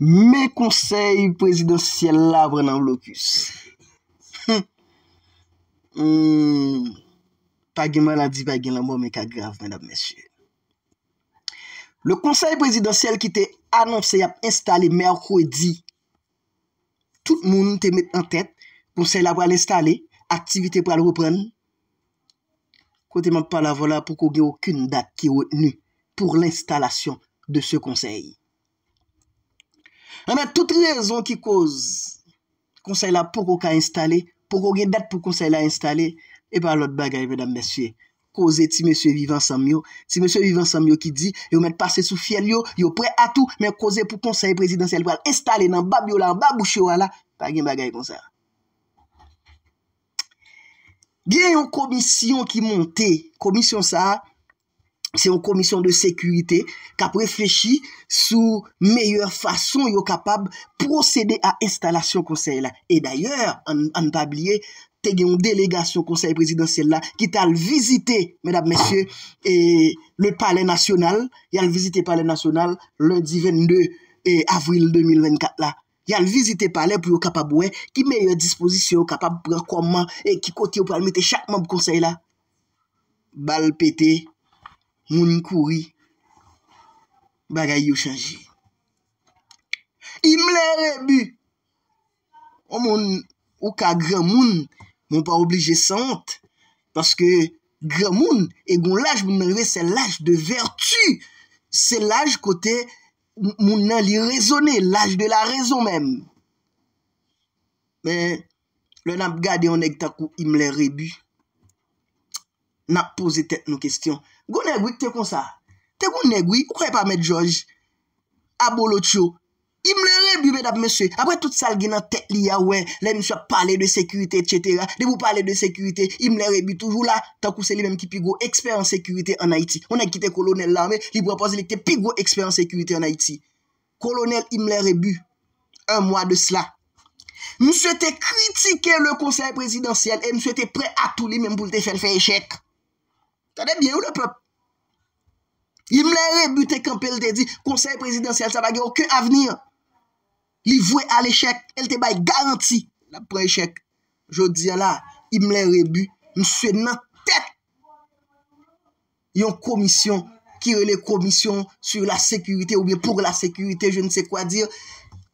Me konsey prezidansyel la vre nan lokus. Pag genman la di, pag genman la mou, men ka grav men ap mesye. Le konsey prezidansyel ki te anonsay ap installe, men akou e di. Tout moun te met an tet, konsey la vre al installe, aktivite pou al repren. Kote man pa la vre la pou kou gen akoun dat ki wot ni pou l'installasyon de se konsey. Anè, eh tout rezon ki koz konsey la pou kou ka instale, pou kou gen det pou konsey la instale, e eh pa lòt bagay vèdam mesye, koze ti mesye vivan samyo, ti mesye vivan samyo ki di, yo mèt pase sou fiel yo, yo pre atou, men koze pou konsey prezidansyel, pou al instale nan bab yo la, bab bouche yo la, pa gen bagay kon sa. Gen yon komisyon ki monte, komisyon sa a, Se yon komisyon de sekurite kap reflechi sou meyye fason yo kapab prosede a instalasyon konsey la. E daye, an tabliye, te gen yon delegasyon konsey presidansye la ki tal vizite, medab mesye, le pale nasyonal, lundi 22 avril 2024 la. Yal vizite pale pou yo kapab wey, ki meyye disposisyon yo kapab pou yo koman, ki koti yo pralmite chakman pou konsey la. Bal pete. Moun nkouri bagay yo chanji. Imle rebu. O moun, ou ka gremoun, moun pa oblijesante. Paske gremoun, e goun laj moun nreve, se laj de vertu. Se laj kote moun nan li rezone, laj de la rezon menm. Men, lè nap gade yon ektakou, imle rebu. Nap pose tet nou kestyon. Gounen gwi, te kon sa. Te gounen gwi, ou kwenye pa met George? A bolot yo. I mle rebu bedap mese. Apre tout sal genan tek li ya we. Le mswe pale de sekurite, etc. De pou pale de sekurite, i mle rebu toujou la. Tankou se li menm ki pigou ekspery en sekurite an Haiti. O nan ki te kolonel la, me li wapose li ki te pigou ekspery en sekurite an Haiti. Kolonel, i mle rebu. An mwa de sla. Mse te kritike le konser presidansyen e mse te pre atou li menm pou te fèl fèye chèk. Tade byen ou lè pep? Yon mle rebut te kampe, lè te di, konsey presidensyel, sa bagè okè avenir. Li vwe alè chèk, el te bay garanti lè prey chèk. Je di alè, yon mle rebut, mse nan tèk. Yon komisyon, kire lè komisyon sur la sekurite ou bè pou la sekurite, je nse kwa dir,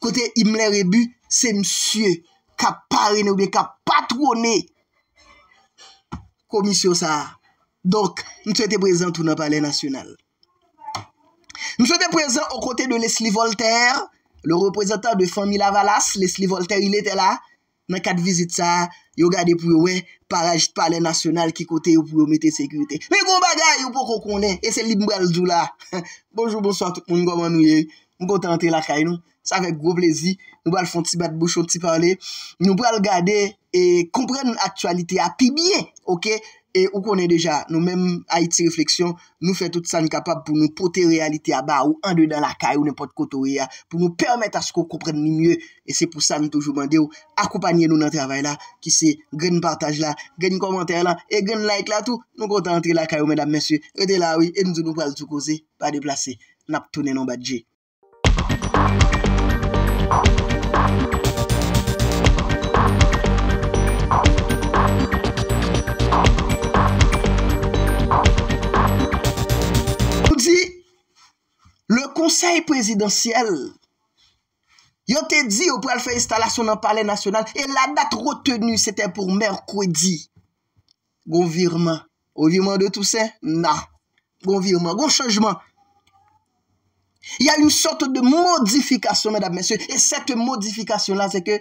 kote yon mle rebut, se msye ka parine ou bè ka patronne. Komisyon sa a. Donk, nou sou ete prezent ou nou pale nasyonal. Nou sou ete prezent ou kote de Leslie Voltaire, le reprezentant de Femil Avalas, Leslie Voltaire, il ete la, nan kat vizit sa, yo gade pou yo we, parajit pale nasyonal ki kote yo pou yo mete sekurite. Me kou bagay, yo pou kou kone, e se li mbrel djou la. Bonjour, bonsoir tout moun, mou mwen mwen nouye, mou kontante la kainou, sa vek gwo plezi, mou mwen foun ti bat bouchon ti pale, moun mwen mwen gade, e kompren nou aktualite a pi bie, ok? E ou konen deja, nou menm a iti refleksyon, nou fe tout san kapab pou nou pote realite a ba, ou an dey dan la kay ou ne pot kotori ya, pou nou permette a sko kompren ni mye, e se pou san toujou mande ou, akopanyen nou nan travay la, ki se gen partaj la, gen kommenter la, e gen like la tout, nou konta antre la kay ou menam mensye, ete la ou, et nou zounou pal zoukoze, pa deplase, nap tonen an badje. sa e prezidentiyel. Yo te di yo pou al fè instalasyon nan pale nasyonal, e la dat retenu, se te pou mèrkwè di. Gon virman. Gon virman de tout se? Na. Gon virman. Gon chanjman. Ya li yon sorte de modifikasyon, mèdap mèsyon, e set modifikasyon la, se ke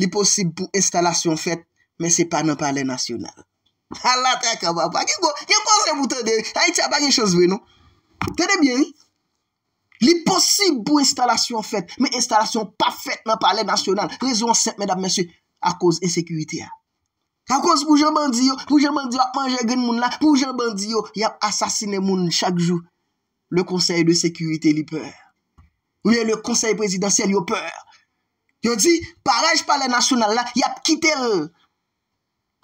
li posib pou instalasyon fèt, mè se pa nan pale nasyonal. Ha la te akabwa pa. Ki go, yo kon se vouten de, a iti apak yon chans vè nou. Tene bien, yon. Li posib pou instalasyon fèt, men instalasyon pa fèt nan palè nasyonal, rezon sep, mèdap mèsyon, a kòz e sekwite ya. A kòz moujè bandi yo, moujè bandi yo apanje gen moun la, moujè bandi yo yap asasine moun chakjou. Le konsey de sekwite li pèr. Ouye, le konsey prezidansyèl yo pèr. Yo di, parèj palè nasyonal la, yap ki tèrè.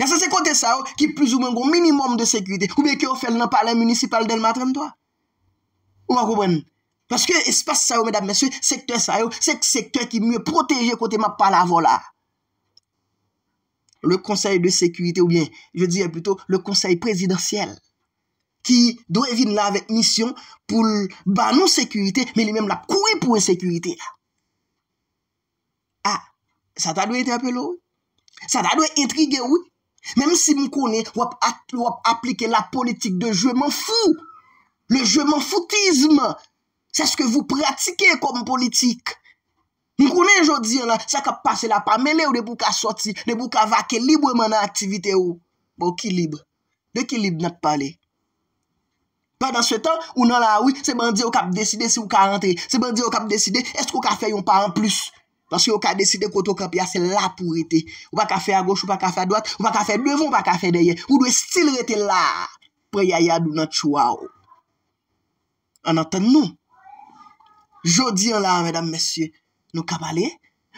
Kase se kote sa yo ki plus ou men goun minimum de sekurite. Ou ben ke ofel nan palen municipal del matren to? Ou makouben? Pase ke espase sa yo, medan men su, sektor sa yo, sektor ki mwen proteje kote ma pala vola. Le konsey de sekurite ou ben, je dirè plutôt, le konsey prezidentiel ki do evin la vek mission pou ban nou sekurite, men li men la kouye pou en sekurite. Ah, sa ta do ete apelo? Sa ta do ete intrigue ou? Mèm si m m'm konen wap aplike la politik de je m'en fout Le je m'en foutisme Sè s'ke vou pratike kom politik M m'm konen jodi an la, sè kap pase la pa menè ou de pou ka sorti De pou ka vake libreman nan aktivite ou Bon, ki libre De ki libre nan te pale Pendan se tan, ou nan la ou, se bandi wap kap deside si wap ka rentre Se bandi wap kap deside, esko wap ka fè yon pa an plus Pansi yo ka desite koto kapya, se la pou ete. Ou pa kafe a goch, ou pa kafe a doat, ou pa kafe a devon, ou pa kafe deye. Ou dwe stil rete la. Pre yaya dounan tchoua ou. An anten nou? Jodi an la, mèdam, mèsyè, nou kap ale?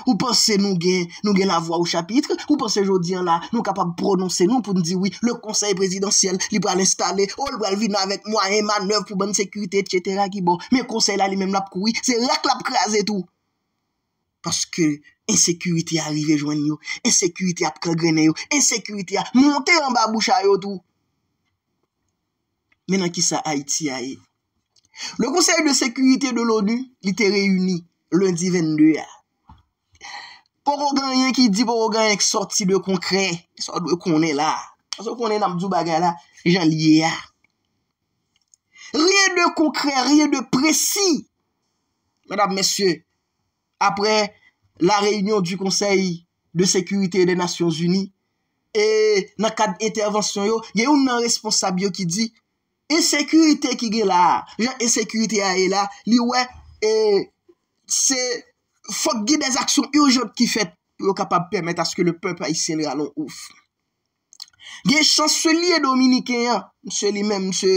Ou panse nou gen, nou gen la vwa ou chapitre? Ou panse jodi an la, nou kap ap prononse nou pou nou diwi? Le konsey presidansyel li pou alestale. Ol wèl vina avèk mwa, e man nèv pou ban sekwite, tchetera ki bo. Me konsey la li mèm lap koui, se lak lap kras etou. Paske ensekuiti a arrive joan yo, ensekuiti ap kagrene yo, ensekuiti a monte an ba boucha yo tou. Menan ki sa Haiti a e. Le konsey de sekuiti de l'ONU, li te reyuni lundi 22 ya. Poroganyen ki di poroganyen ki sorti de konkren, sorti de konen la. Sot konen nam zou bagan la, jen liye ya. Rien de konkren, rien de presi, mèdap mèsyè. apre la reynyon du konsey de sekurite de Nasyons Uni, e nan kad intervensyon yo, gen yon nan responsab yo ki di, e sekurite ki gen la, gen e sekurite a e la, li we, e se fok gen des aksyon yo jod ki fet, yo kapab permit aske le pep a isen realon ouf. Gen chanselier dominiken ya, mse li men, mse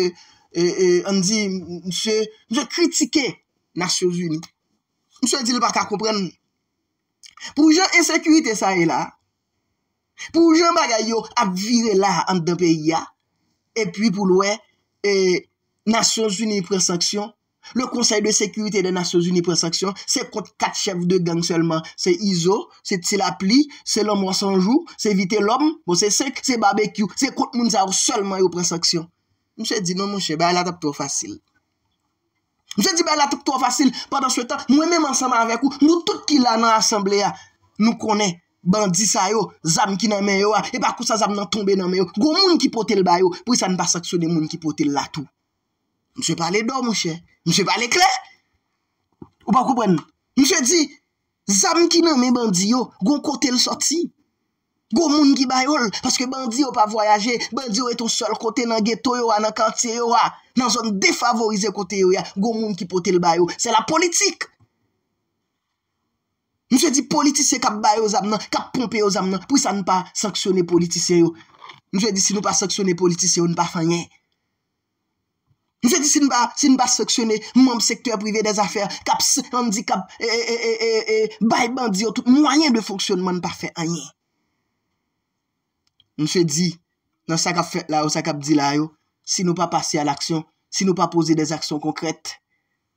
e, Andi, mse kritike Nasyons Uni, Mse di le baka kompren, pou jen e sekurite sa e la, pou jen bagay yo ap vire la an de pe ya, epi pou lwe, e, Nasyon Zuni Presaksyon, le konsey de sekurite de Nasyon Zuni Presaksyon, se kont 4 chev de gang selman, se Izo, se Tilapli, se Lomo Sanjou, se Vite Lom, bon, se Sek, se Babekyu, se kont moun sa ou selman yo Presaksyon. Mse di nan monshe, ba la tap to fasil. Mse di bè la toutoua fasil, pandan sou etan, mwen mèm ansama avèk ou, nou tout ki la nan asemble ya, nou konè, bandi sa yo, zam ki nan men yo, e bakou sa zam nan tombe nan men yo, goun moun ki pote l bayo, pou y sa n basak sou de moun ki pote l la tou. Mse pale do mwen chè, mse pale kè, ou bakou pren, mse di, zam ki nan men bandi yo, goun kote l soti, gomoun ki bayol, paske bandi yo pa voyaje, bandi yo eton sol kote nan geto yo, nan kantye yo, nan zon defavorize kote yo, gomoun ki pote l bayo, se la politik, mwen se di politise kap bayo zab nan, kap pompe yo zab nan, pou sa npa saksyone politise yo, mwen se di si nou pa saksyone politise yo, npa fanyen, mwen se di si nou pa saksyone, mwen mp sektour privé des afer, kaps, handikap, e, e, e, bay bandi yo, mwen yon de foksyonman npa fanyen, Mwen fè di, nan sak ap fè la yo, sak ap di la yo, si nou pa pase al aksyon, si nou pa pose des aksyon konkrèt,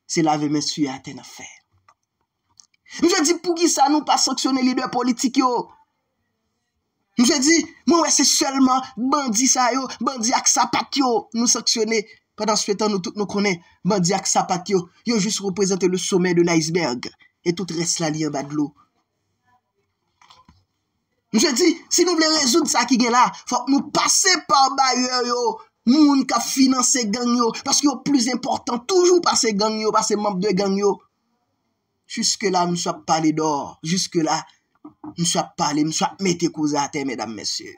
se la ve men suye a ten a fè. Mwen fè di, pou ki sa nou pa saksyonè li dwe politik yo? Mwen fè di, mwen wè se selman bandi sa yo, bandi ak sapak yo, nou saksyonè, padan se fè tan nou tout nou konè, bandi ak sapak yo, yo jis reprezentè le somè de l'iceberg, e tout res la li an bad lou. Mwen se di, si nou vle rezoud sa ki gen la, fok nou pase pa ba yo yo, moun ka finanse gang yo, paske yo plus important, toujou pase gang yo, pase moun de gang yo. Juske bon la, mwen sa pale d'or, juske la, mwen sa pale, mwen sa mete kouza ate, medan mwen se.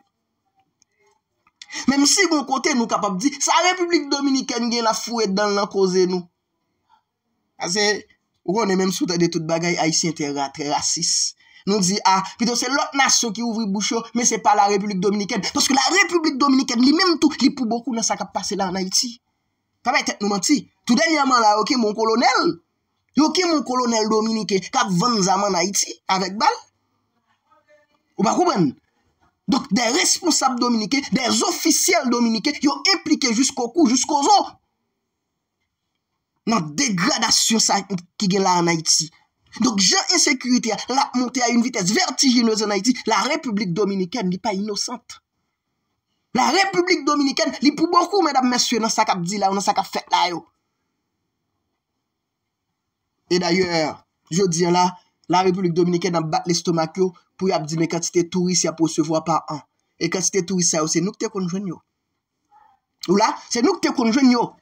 Men mwen se yon kote nou kapap di, sa Republik Dominikane gen la fou et dan lan kouze nou. Ase, ou konen men mwen soute de tout bagay, aisyen te rat, te rasis. Nou di, ah, pito se lot nasyon ki ouvri boucho, me se pa la Republik Dominiken. Paske la Republik Dominiken, li menm tou, li pou boku nan sa kap pase la anayiti. Kamey tet nou mati? Tout den yaman la, ok, moun kolonel. Yo ke moun kolonel Dominiken, kap ven zaman anayiti, avèk bal. Ou pa kouben? Dok, de responsable Dominiken, de zofisiel Dominiken, yo implike jusqu'o kou, jusqu'o zo. Nan degradasyon sa ki gen la anayiti. Donk je insekurite la monte a yon vitese vertigineuse nan iti, la Republik Dominikene li pa inosante. La Republik Dominikene li pou boku mèdame mèsye nan sak ap di la ou nan sak ap fèk la yo. E daye, yo diyan la, la Republik Dominikene ap bat l'estomak yo pou yap di me katite touis ya posevoa pa an. E katite touis yo, se nouk te konjwen yo. Ou la, se nouk te konjwen yo.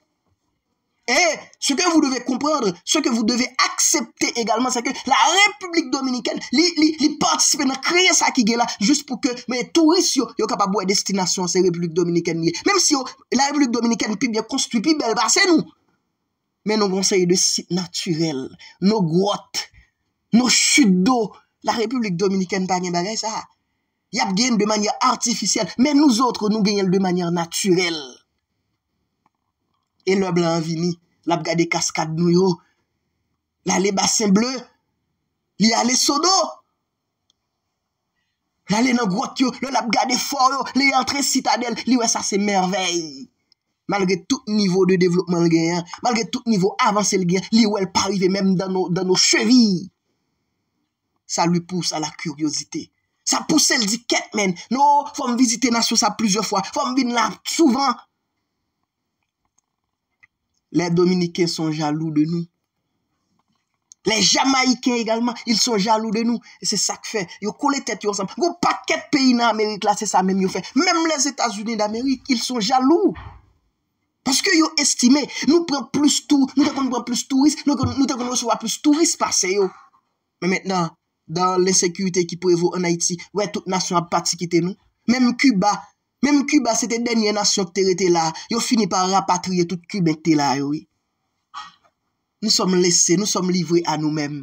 Et, eh, ce que vous devez comprendre, ce que vous devez accepter également, c'est que la République Dominikène, l'y participe, l'y crée sa kigela, juste pour que, mais tout riche, yo kapabou est destination sa République Dominikène. Même si yo, la République Dominikène, pi bien construit, pi bel par, c'est nous. Mais nos conseils de site naturel, nos grottes, nos chutes d'eau, la République Dominikène, la République Dominikène panye bagay sa, yap genye de manye artificel, men nou zotre nou genye de manye naturel. E lè blan vini, lè ap gade kaskad nou yo, lè alè basen bleu, lè alè sodo, lè alè nan gwot yo, lè ap gade for yo, lè yantre citadel, lè wè sa se merveil. Malge tout nivou de devlopman gen, malge tout nivou avansel gen, lè wè l'parive mèm dan nou chevi, sa lù pousse a la kuryozite. Sa pousse el di ket men, nou fòm vizite nan sou sa plizio fwa, fòm vin la souvan. Lè Dominikèn son jalou de nou. Lè Jamaikèn egalman, il son jalou de nou. E se sak fe, yo kole tèt yo ansam. Yo pakèt peyi nan Amerik, la se sa menm yo fe. Menm lè Etats-Unis nan Amerik, il son jalou. Paske yo estime, nou pren plus tour, nou te kon pren plus tourist, nou te kon resova plus tourist par se yo. Menm etnan, dan lè sekurite ki pou evo an Haiti, wè tout nasyon apatikite nou. Menm Cuba, Mem Kuba se te denye nasyon te rete la, yo fini pa rapatriye tout Kuba te la yo e. Nou som lese, nou som livre a nou men.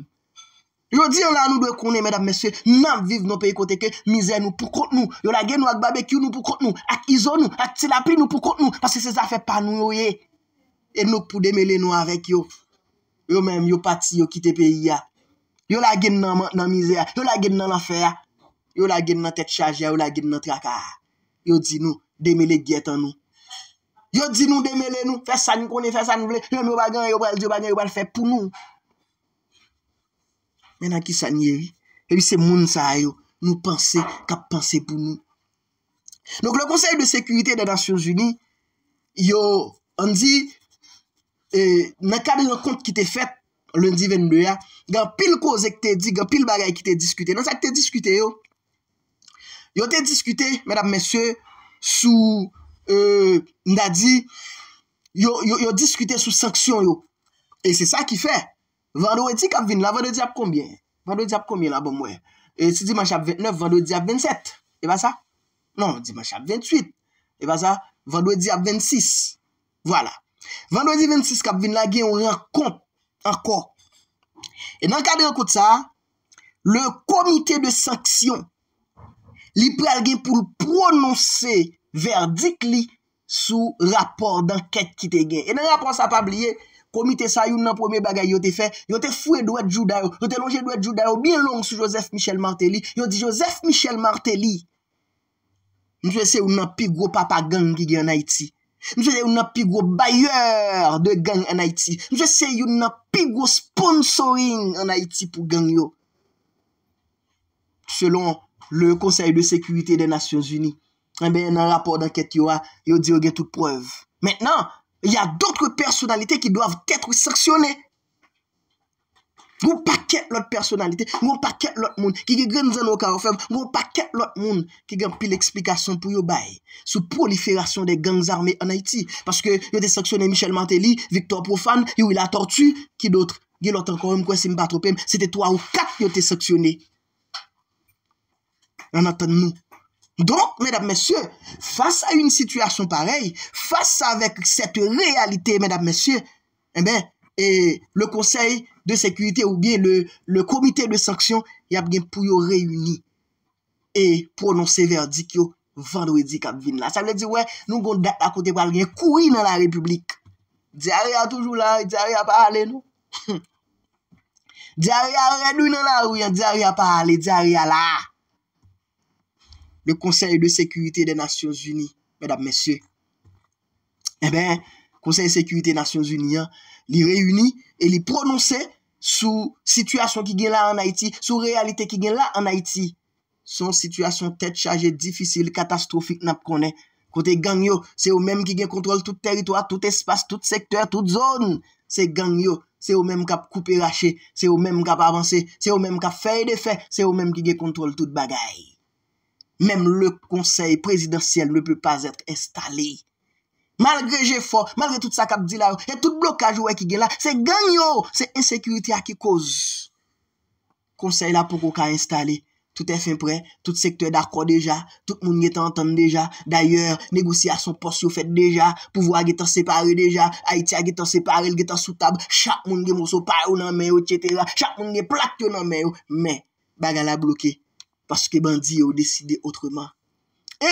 Yo di an la nou doye konen, men ap meswe, nan viv nou pey kote ke, mize nou pou kont nou. Yo la gen nou ak babekyou nou pou kont nou, ak izo nou, ak tilapi nou pou kont nou. Pase se zafep pa nou yo e. E nou pou demele nou avek yo. Yo men, yo pati, yo kite peyi ya. Yo la gen nan mizè ya, yo la gen nan lafer ya. Yo la gen nan tet chaje ya, yo la gen nan traka ya. Yo di nou, demele gyet an nou. Yo di nou, demele nou, fè sa nou konen, fè sa nou vle, yo nou bagan, yo bagan, yo bagan, fè pou nou. Mè nan ki sa nyevi, evi se moun sa a yo, nou panse, kap panse pou nou. Nouk le konsey de sekurite de Dansiyon Jouni, yo, an di, e, nan kade yon kont ki te fèt, lundi ven mbe ya, gan pil koze ki te di, gan pil bagay ki te diskute, nan sa ki te diskute yo, Yo te diskute, mèdap mèsyè, sou euh, nadji, yo diskute sou sanksyon yo. E se sa ki fè. Vandou eti kap vin la, vandou eti ap konbyen? Vandou eti ap konbyen la, bon mwen. E se dimanj ap 29, vandou eti ap 27. E ba sa? Non, dimanj ap 28. E ba sa? Vandou eti ap 26. Voilà. Vandou eti 26 kap vin la gen, ou ren kont, an kon. E nan kade an kont sa, le komite de sanksyon, Li pre al gen pou l prononse verdik li sou rapor dan ket ki te gen. E nan rapor sa pabliye, komite sa yon nan pome bagay yo te fe, yon te fwe dwe djou dayo, yon te lonje dwe djou dayo bin long sou Joseph Michel Martelly, yon di Joseph Michel Martelly mwen jese yon nan pig wapapagang ki gen en Haiti. Mwen jese yon nan pig wapayor de gen en Haiti. Mwen jese yon nan pig wapayor sponsoring en Haiti pou gen yo. Selon Le Conseil de Sécurité des Nations Unies eh En rapport d'enquête yo a Yo di yo gen tout preuve Mètenant, y a doutre personnalité Ki doav tètre sèksyonè Goun pa kèt lout personnalité Goun pa kèt lout moun Ki gen pil eksplikasyon pou yo bay Sou prolifération de gangs armé en Haïti Paske yo tè sèksyonè Michel Mantelli Victor Profan, yo il a tortue Ki doutre, gen lout ankoroum kwen simbatropem Sète 3 ou 4 yo tè sèksyonè nan anton nou. Donk, mèdap mèsyè, fasa yon situasyon parey, fasa avèk sete realité, mèdap mèsyè, e eh bè, e le konsey de sekwite ou bè le komite de sanksyon yab gen pou yo reyuni e prononse ver dik yo vandou e dik ap vin la. Sa mèd di wè, nou gond dèk la kote wale gen koui nan la republik. Djaria toujou la, djaria pa ale nou. Djaria renou nan la ou, djaria pa ale, djaria la. Le Conseil de Sécurité des Nations Unies, mesdames, messieurs. Eh ben, Conseil de Sécurité des Nations Unies, li réuni et li prononcè sou situasyon ki gen la en Haïti, sou realité ki gen la en Haïti. Son situasyon tête chargée, difficile, katastrophique, nap konè. Kote gang yo, se yo mèm ki gen kontrol tout territoire, tout espace, tout secteur, tout zone. Se gang yo, se yo mèm kap koupé raché, se yo mèm kap avansé, se yo mèm kap fèye de fè, se yo mèm ki gen kontrol tout bagay. Mem le konsey prezidansyel ne peut pas etre estalé. Malgré G4, malgré tout sa kap dilaro, et tout blokaj wè ki gen la, se ganyo, se insekwiti a ki koz. Konsey la pou kou ka estalé. Tout est fin prè, tout sektwè d'akwa deja, tout moun gen te entende deja, d'ayèr, negosya son post yo fèd deja, pouvwa gen te separe deja, Haitia gen te separe, gen te soutab, chak moun gen mousso par ou nan men ou, chak moun gen plak yo nan men ou, men, bagala blokè. Paske bandi yo deside otreman. E,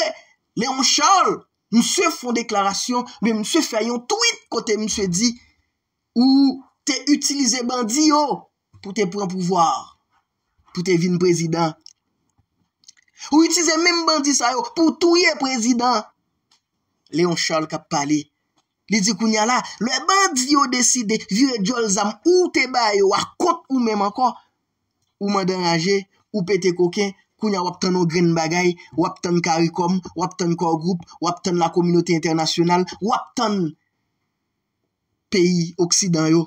Léon Charles, msè foun deklarasyon, msè fè yon tweet kote msè di, ou te utilize bandi yo pou te pren pouvoar, pou te vin prezident. Ou utilize mèm bandi sa yo pou touye prezident. Léon Charles kap pale, li di koun ya la, le bandi yo deside, vire djol zam ou te bay yo akot ou mèm anko, ou mèm deranje, ou pète koken, wap ton nou gren bagay, wap ton karikom, wap ton kor group, wap ton la kominoti internasyonal, wap ton peyi oksidan yo,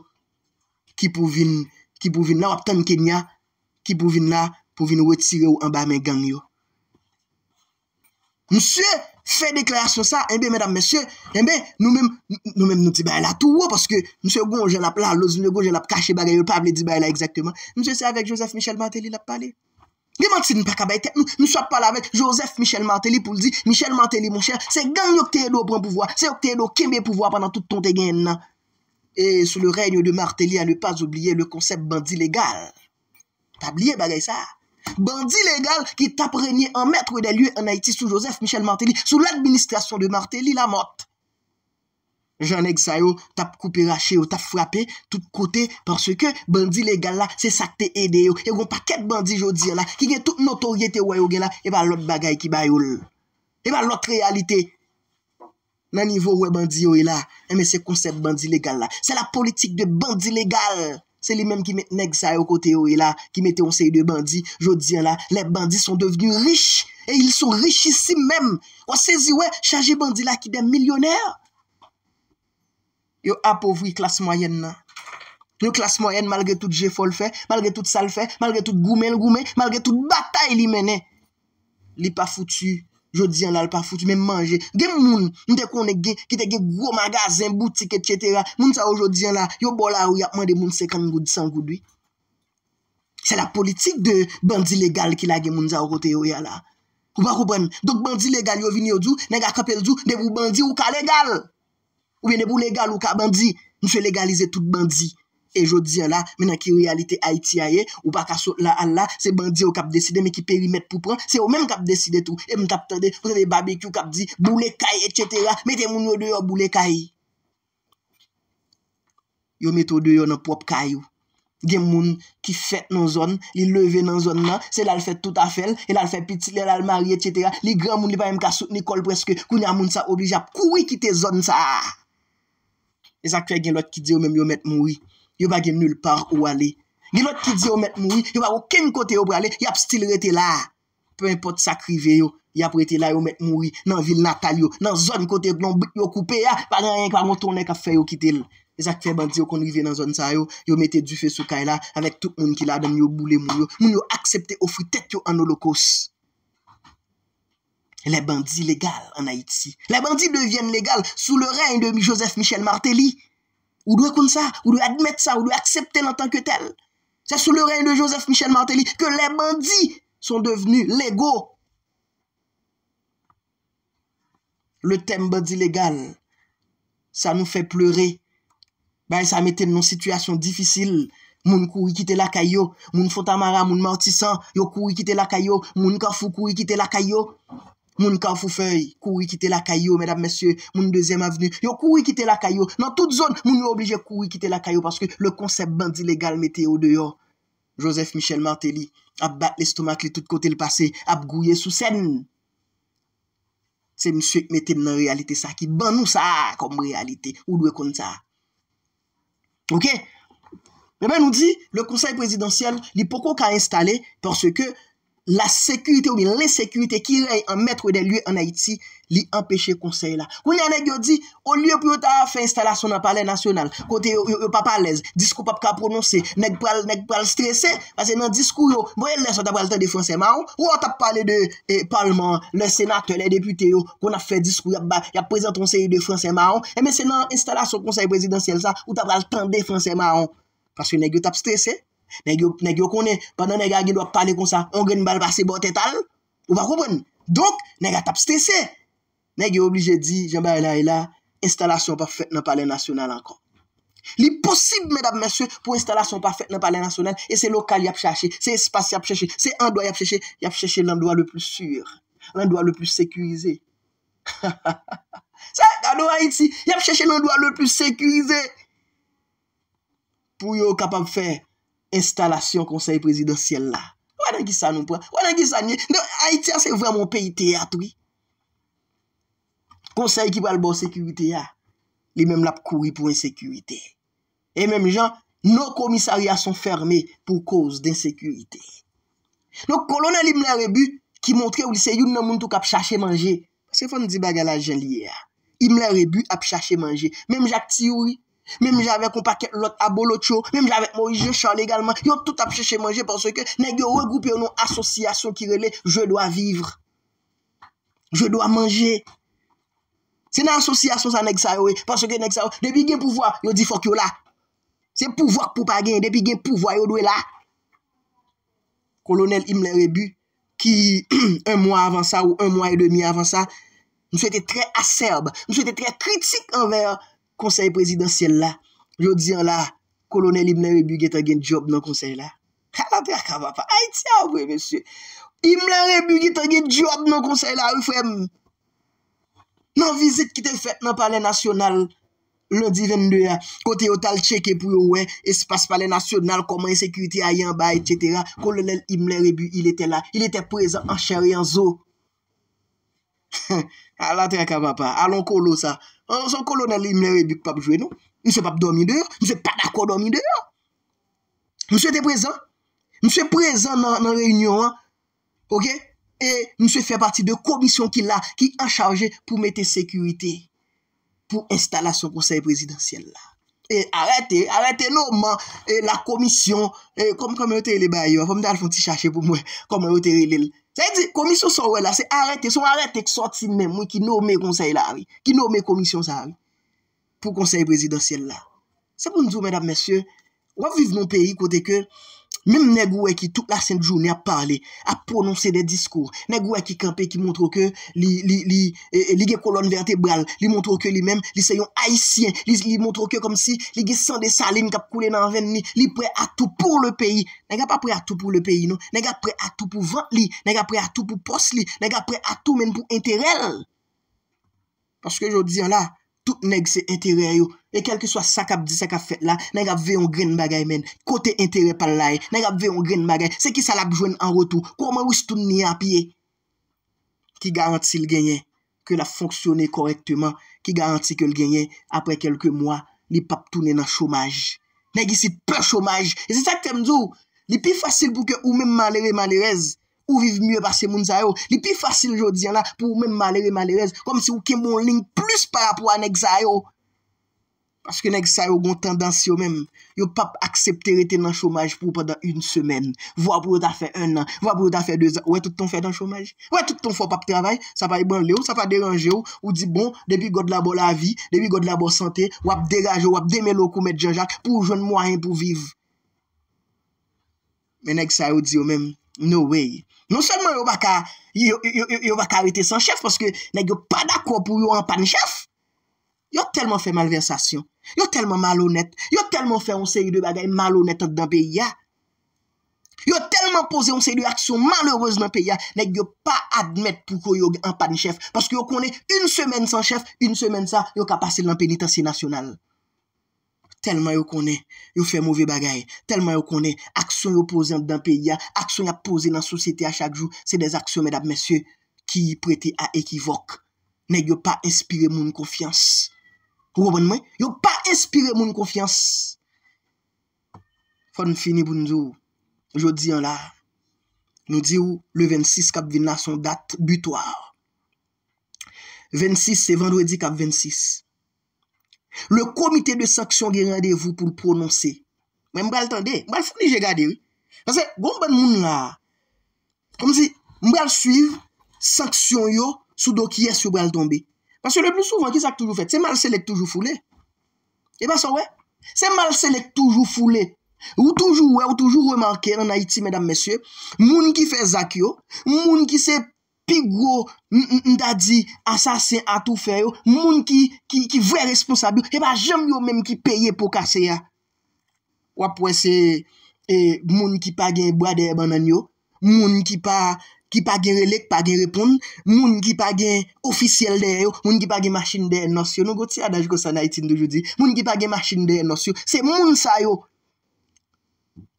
ki pou vin, ki pou vin nan, wap ton Kenya, ki pou vin nan, pou vin wetire yo anba men gang yo. Msyè, fè deklarasyon sa, enbe mèdam mèsyè, enbe nou mèm nou di bay la tou wò, paske msyè goun jel ap la, lòz mè goun jel ap kache bagay yo, pa ap le di bay la ekzaktèman. Msyè se avek Joseph Michel Martelly la ap pale. Demansi nou pa kabayte, nou sop pa lavek Joseph Michel Martelly pou ldi. Michel Martelly, moun chèr, se gang yo ktey lo broun pouvoi, se yo ktey lo kembe pouvoi pandan tout ton te gen nan. E sou le reyn yo de Martelly a ne pas oubliye le konsep bandi legal. Ta oubliye bagay sa? Bandi legal ki tap reynye an mèt wè de lye an Haiti sou Joseph Michel Martelly, sou l'administrasyon de Martelly la motte. jan neg sa yo, tap koupi rache yo, tap frape, tout kote, porske bandi legal la, se sakte ede yo, yo e goun paket bandi jodi yo la, ki gen tout notoryete yo yo gen la, e ba lot bagay ki bayoul, e ba lot realite, nan nivou we bandi yo yo e la, e me se konsept bandi legal la, se la politik de bandi legal, se li menm ki neg sa yo kote yo yo e la, ki mette onsey de bandi jodi yo la, le bandi son devenu rich, e il son richissi menm, wasezi we chaje bandi la ki dem milyoner, Yo apovwi klas mwayen nan. Yo klas mwayen malge tout je fol fe, malge tout sal fe, malge tout goume lgoume, malge tout batay li mene. Li pa foutu, jodi an la li pa foutu, men manje. Gen moun, mwen de konen gen, ki te gen gwo magazen, boutik et chetera, moun sa ou jodi an la, yo bola ou yapman de moun sekang goud san goudwi. Se la politik de bandi legal ki la gen moun sa ou kote yo ya la. Ou bakou ben, dok bandi legal yo vin yo djou, nega kapel djou, devou bandi ou ka legal. ou vene bou legal ou ka bandi, nou se legalize tout bandi. E jodi an la, mena ki realite Haiti a ye, ou pa ka sot la an la, se bandi ou kap deside, men ki perimet pou pran, se ou men kap deside tout, e m tap tande, ou se de barbecue kap di, boule kai, et chetera, men te moun yo do yo boule kai. Yo meto do yo nan pop kai yo. Gen moun ki fet nan zon, li leve nan zon nan, se lal fet tout a fel, lal fet piti, lal mari, et chetera, li gran moun li pa yon ka sot, ni kol preske, kou yon moun sa obijap, kou yon Eza kwe gen lot ki di yo menm yo met moui. Yo ba gen nul par ou ale. Gen lot ki di yo met moui, yo ba ou ken kote yo bre ale, yap stil rete la. Pe mè pot sakri ve yo, yap rete la yo met moui. Nan vil natal yo, nan zon kote glon bèk yo koupe ya, pa gen yon kwa mou tonè ka fè yo kitel. Eza kwe ban di yo konri ve nan zon sa yo, yo mette dufe sou kaila, anek tout moun ki la den yo boule moun yo, moun yo aksepte ofri tèt yo anolokos. Le bandi legal an Haiti. Le bandi devyen legal sou le reyn de Joseph Michel Martelly. Ou dwe kon sa, ou dwe admet sa, ou dwe aksepte nan tanke tel. Se sou le reyn de Joseph Michel Martelly, ke le bandi son devenu lego. Le tembe di legal, sa nou fe pleure. Ba, sa mette nan sitwasyon difisil. Moun kou y kite la kayo, moun fontamara, moun martisan, yo kou y kite la kayo, moun kafou kou y kite la kayo. Moun kaw fou fèy, kou yi kite la kayo, mèdap mèsyè, moun deuxième avenu. Yon kou yi kite la kayo, nan tout zone, moun yon oblije kou yi kite la kayo paske le konsep bandi legal metè yo deyon. Joseph Michel Martelly, ap bat l'estomak li tout kote l'passe, ap gouye sous sèm. Se msèk metè nan realite sa, ki ban nou sa kom realite, ou lwe kon sa. Ok? Mè eh mè nou di, le konsep prezidential, li pokon ka installe, porsè ke... la sekurite ou mi, le sekurite ki rey an metre ou de lye an Haiti, li empeshe konsey la. Koun ya neg yo di, ou liyo pou yo ta fe instalasyon an pale nasyonal, kote yo papalèz, disko papka prononse, neg pral stresè, pase nan diskou yo, mwen leso ta pral ten de franse maron, ou an tap pale de palman, le senat, le depute yo, koun a fe diskou, ya prezentonsey de franse maron, e eh, men se nan instalasyon konsey prezidentsel sa, ou ta pral ten de franse maron, pase neg yo tap stresè. Nè gyo konè, padan nè gya gyo dwa pale kon sa Ongen bal basi bot etal Ou bako bon Dok, nè gya tap stese Nè gyo oblije di, jambay la ila Installasyon pafet nan pale nasyonal ankon Li posib, mèdap mèsyo Po installasyon pafet nan pale nasyonal E se lokal yap chache, se espasyon pafet Se andwa yap chache, yap chache nan andwa le plus sur Andwa le plus sekwize Ha ha ha ha Sa, anwa iti, yap chache nan andwa le plus sekwize Pou yo kapam fe Ha ha ha ha instalasyon konsey prezidonsyel la. Wadan ki sa nou pran? Wadan ki sa nye? Non, Haitian se vreman peyite atwi. Konsey ki pral bo sekurite ya, li menm la pou kouri pou insekurite. E menm jan, nou komisaria son ferme pou kouz densekurite. Non, kolonan li mla rebu ki montre ou liseyoun nan moun tou kap chache manje. Se foun di bagala jen li ya. Li mla rebu ap chache manje. Menm jak ti woui, Mem javè kompakè lòt abo lòt chò, mem javè mori je chan lègalman, yon tout ap chèche manje panso ke nè gyo regoupè ou nou asosiasyon ki relè, je doa vivre. Je doa manje. Se nan asosiasyon sa nèk sa yowè, panso ke nèk sa yowè, depi gen pouvoi, yon di fok yow la. Se pouvoi poupa gen, depi gen pouvoi, yon dwe la. Kolonel Imre Rebu, ki un mwa avan sa ou un mwa et demi avan sa, msè te tre aserbe, msè te tre kritik anve yon, konsey prezidansyel ah la, yo diyan la, kolonel Imlen Rebu ge te gen job nan konsey la, ala te akavapa, aytya wè mèsyè, Imlen Rebu ge te gen job nan konsey la, oufèm, nan vizit ki te fèt nan pale nasyonal, londi 22, kote otal cheke pou yon wè, espase pale nasyonal, koman sekyriti ayan ba, etc, kolonel Imlen Rebu, il ete la, il ete prezant an charyan zo, ala te akavapa, alon kolo sa, An euh, son kolon nan li mè rebik pa pou jwè nou. Mwen se pa pou dormi dè yon. Mwen se pa tako dormi dè yon. Mwen se te prezant. Mwen se prezant nan reynyon an. Ok. E mwen se fè parti de komisyon ki la. Ki an charge pou mette sekurite. Pou instalasyon konsey presidansyel la. E arate. Arate nou man. E la komisyon. E kom kame otere le bayon. Fom de al fon ti chache pou mwen. Kame otere le bayon. Sè di, komisyon sò wè la, sè arète. Sò arète ek sò ti mè mwen ki nou mè konsey la wè. Ki nou mè komisyon sa wè. Pou konsey prezidansyèl la. Sè pou nou djou mèdap mèsyè. Wè vive moun peyi kote kèl. Mim nè gouè ki tout la sènte jouni a parli, a prononsè de diskour, nè gouè ki kampe ki montre ke li, li, li, li, e, e, li gen kolon vertebral, li montre ke li mèm, li seyon haisyen, li montre ke kom si, li gen sènde salin kap koulè nan ven ni, li prea tou pou le peyi, nè gen pa prea tou pou le peyi nou, nè gen prea tou pou vant li, nè gen prea tou pou pos li, nè gen prea tou men pou enterell. Paske jò diyan la, Tout neg se entere yo. E kelke swa sak ap di sak ap fet la, neg ap ve yon gren bagay men. Kote entere pal lay. E, neg ap ve yon gren bagay. Se ki sal ap jwen an rotou. Kouman wistoun ni ap ye. Ki garanti l genyen. Ki la fonksyonen korekteman. Ki garanti ke l genyen. Apre kelke mwa, li pap tounen an chomaj. Negi si plo chomaj. E se sak temzou. Li pi fasil pou ke ou men manere manerez. Ou vive mye pa se moun zayou. Li pi fasil jodi yon la pou mwen malere malerez. Kom si ou ke moun ling plus pa rapwa anek zayou. Paske anek zayou goun tendansi yo men. Yo pap aksepte rete nan chomaj pou padan yon semen. Vwa pou ou da fe un nan. Vwa pou ou da fe deux an. Ou e touton fe nan chomaj? Ou e touton fwa pap travay? Sa pa e bon le ou? Sa pa deranje ou? Ou di bon, depi go de la bo la vi, depi go de la bo sante, wap deraj ou wap deme lo kou met janjan pou ou joun mwa yon pou viv. Men anek zayou di yo men. Non selman yo baka, yo baka wite san chef, paske neg yo pa dako pou yo anpan chef. Yo telman fe malversasyon, yo telman malounet, yo telman fe onseye de bagay malounet ak dan pe ya. Yo telman pose onseye de aksyon malourez nan pe ya, neg yo pa admet pou yo anpan chef, paske yo konen un semen san chef, un semen sa yo ka pase lan penitansi nasyonal. telman yo konen, yo fe mouve bagay, telman yo konen, aksyon yo pose nan peyya, aksyon yo pose nan sosyete a chakjou, se des aksyon, mèdap mèsyè, ki yi prete a ekivok, ne yo pa espire moun konfians. Rou ban mwen, yo pa espire moun konfians. Fon fini boun zou, jodi an la, nou di ou, le 26 kap vin la son dat butoar. 26, se vendredi kap 26. Le komite de saksyon gen randevou pou l'prononser. Mwen mwen al tonde. Mwen al founi jè gade. Pase, goun mwen moun la. Mwen mwen al suive saksyon yo, soudo ki yè sou mwen al tonde. Pase, le mwen souvan, ki s'ak toujou fèt? Se mwen al selek toujou foulé. E basa, wè. Se mwen al selek toujou foulé. Ou toujou wè, ou toujou wè manke, nan Haiti, mèdame, mèsyè. Moun ki fè zak yo. Moun ki se... Pi gro, mta di, asasen a tou fe yo, moun ki vwe responsabil, e pa jom yo menm ki peye pou kase ya. Wap wese, e, moun ki pa gen bwa de e banan yo, moun ki pa gen relek pa gen repoun, moun ki pa gen ofisiel de yo, moun ki pa gen masin de enos yo. Moun ki pa gen masin de enos yo, moun ki pa gen masin de enos yo, se moun sa yo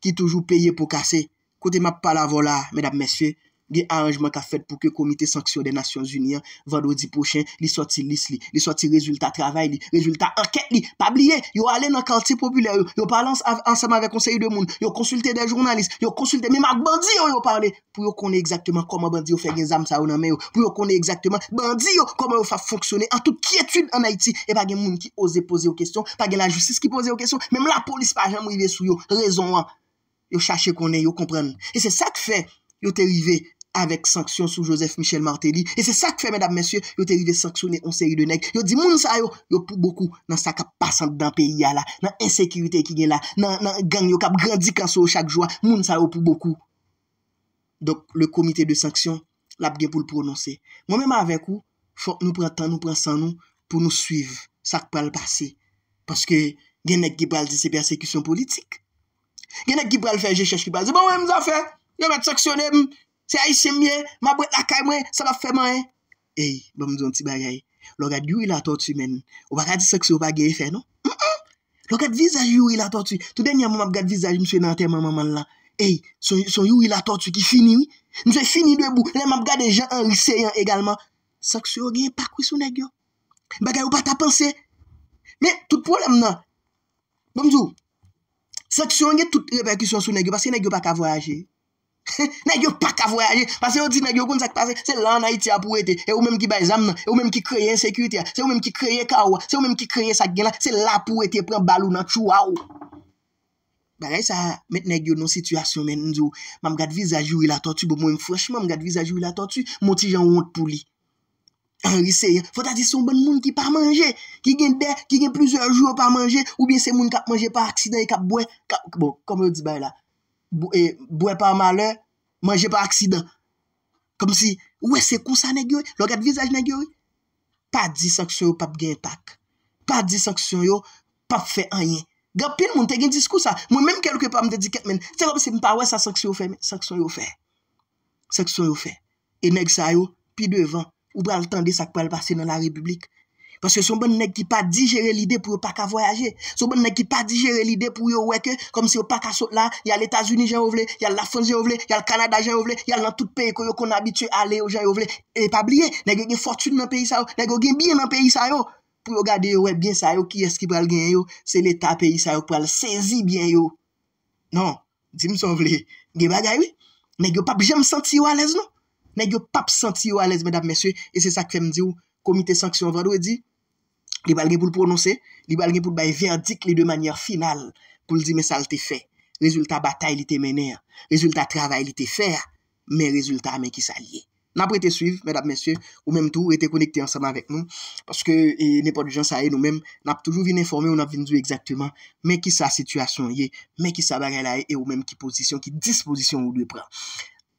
ki toujou peye pou kase. Kote map pala vola, medap mesfye. gen aranjman ka fet pou ke komite sanksyon de Nasyon Zuniyan, vando di pochen li soti lis li, li soti rezultat travay li rezultat anket li, pa bliye yo ale nan kalte populer yo, yo palan anseman avek konseyu de moun, yo konsulte de jounalist, yo konsulte, mi mak bandi yo yo pale, pou yo kone exactement koman bandi yo fe gen zam sa ou nan men yo, pou yo kone exactement bandi yo, koman yo fa foksyone an tout kietud an Haiti, e pa gen moun ki ose pose yo kestyon, pa gen la jousis ki pose yo kestyon mem la polis pa jan mou ive sou yo, rezon an yo chache konen, yo kompren avèk sanksyon sou Joseph Michel Martelly, e se sak fè mèdap mèsyon, yo te yive sanksyonè, on se yive nèk, yo di moun sa yo, yo pou boku, nan sak ap pasan dè dan peyi ya la, nan ensekirite ki gen la, nan gang yo kap grandi kansou chak jwa, moun sa yo pou boku. Dok, le komite de sanksyon, l ap gen pou l prononse. Mwen mèm avèk ou, fòk nou pran tan, nou pran san nou, pou nou suiv, sak pral pase, paske genèk ki pral di se persekisyon politik. Genèk ki pral fè, je chèch ki pral di, Se a yi semye, mabwet lakay mwen, sa la fwe mwen. Ey, eh. eh, bèm di yon ti bagay. Lo gade e non? yu yi la tortu men. Ou bagay di seksyo bagay yi fè, nou? M-m. Lo gade vizaj yu yi la tortu. Toudè nyam mabgade vizaj mswe nan teman maman la. Ey, eh, son yu yi la tortu ki fini wè. Mswe fini dèbou. Lè mabgade jen an liseyan egalman. Seksyo gen pakwi sou negyon. Bagay ou pa ta pense. Mè, tout problem nan. Bèm di yon. Seksyo gen tout reperkusyon sou negyon. Pase negyon pa ka voy Ne gyo pak avoyaje, pase yo di ne gyo kon sak pase, se lan na iti apou ete, e ou menm ki bay zam nan, e ou menm ki kreye ensekrit ya, se ou menm ki kreye kawa, se ou menm ki kreye sak gen la, se la apou ete, pren balou nan chou a ou. Ba rey sa, met ne gyo non situasyon men, nzou, mam gad vizaj yu ila totu, bo mwen fwesh, mam gad vizaj yu ila totu, moti jan wot pou li. An yi se, fota di son bon moun ki pa manje, ki gen de, ki gen pluzor jou pa manje, ou bien se moun Bwè e, pa malè, manje pa aksida Kom si, wè se kon sa negyo, logat vizaj negyo Pa di sanksyon yo pap gen tak Pa di sanksyon yo, pap fe anyen Gapil moun te gen diskou sa, moun menm ke louke pa mdediket men Se mpa wè sa sanksyon yo fe, sanksyon yo fe E neg sa yo, pi devan, ou bral tende sa kwa el basi nan la republik Paske son bon nek ki pa digere lide pou yo paka voyaje. Son bon nek ki pa digere lide pou yo weke, kom si yo paka sot la, ya l'Etats-Unis jen yo vle, ya l'Afran jen yo vle, ya l'Canada jen yo vle, ya l'an tout pey kon yo kon abitue ale yo jen yo vle. E pa blye, negyo gen fortune nan peyi sa yo, negyo gen bien nan peyi sa yo. Pou yo gade yo wey bien sa yo, ki eski pral gen yo, se l'Etat peyi sa yo pou al sezi bien yo. Non, di m son vle, gen bagay wey. Negyo pap jem senti yo alez nou. Neg Komite Sanksyon Vado e di, li balge pou l prononse, li balge pou l baye vyandik li de manyar final pou l di me sa l te fe, rezultat batay li te mener, rezultat travay li te fe, me rezultat me ki sa liye. Napre te suive, mèdap mèsyè, ou mèm tou, ete konekte ansama vek nou, paske ne pa di jan sa e nou mèm, nap toujou vin informe ou nap vin zwe exactement, me ki sa situasyon ye, me ki sa bagay la e, ou mèm ki posisyon, ki disposisyon ou dwe pran.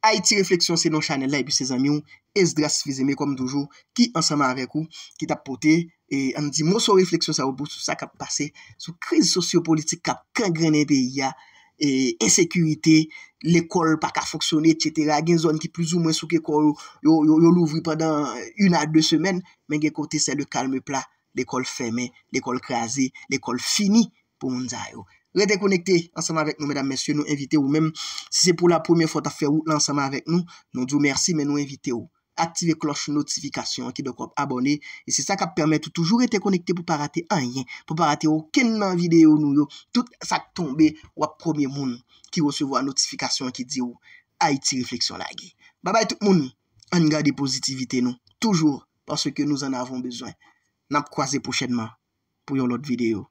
Ha iti refleksyon se non chanel la epi se zamyon, ez dras fizeme kom doujou, ki ansaman rekou, ki tap pote, e an di monsou refleksyon sa ou bousou sa kap pase, sou krizi sosyo-politik kap kagrenen pe iya, e sekurite, l'ekol pa ka foksyone, etc., gen zon ki plus ou mwen sou kekol yo louvri padan yon a 2 semen, men gen kote se le kalme pla l'ekol feme, l'ekol kreaze, l'ekol fini pou moun zayou. rete konekte ansama vek nou mèdam mèsyon nou envite ou mèm si se pou la premier fote a fe ou lansama vek nou nou di ou mersi men nou envite ou aktive kloche notifikasyon ki do kon abone e se sa ka ppermète ou toujou rete konekte pou pa rate an yen pou pa rate ou ken nan videyo nou yo tout sa tombe wap premier moun ki wosevo a notifikasyon ki di ou a iti refleksyon la ge babay tout moun an gade pozitivite nou toujou parce ke nou an avon bezwen nan pkwaze pou chenman pou yon lot videyo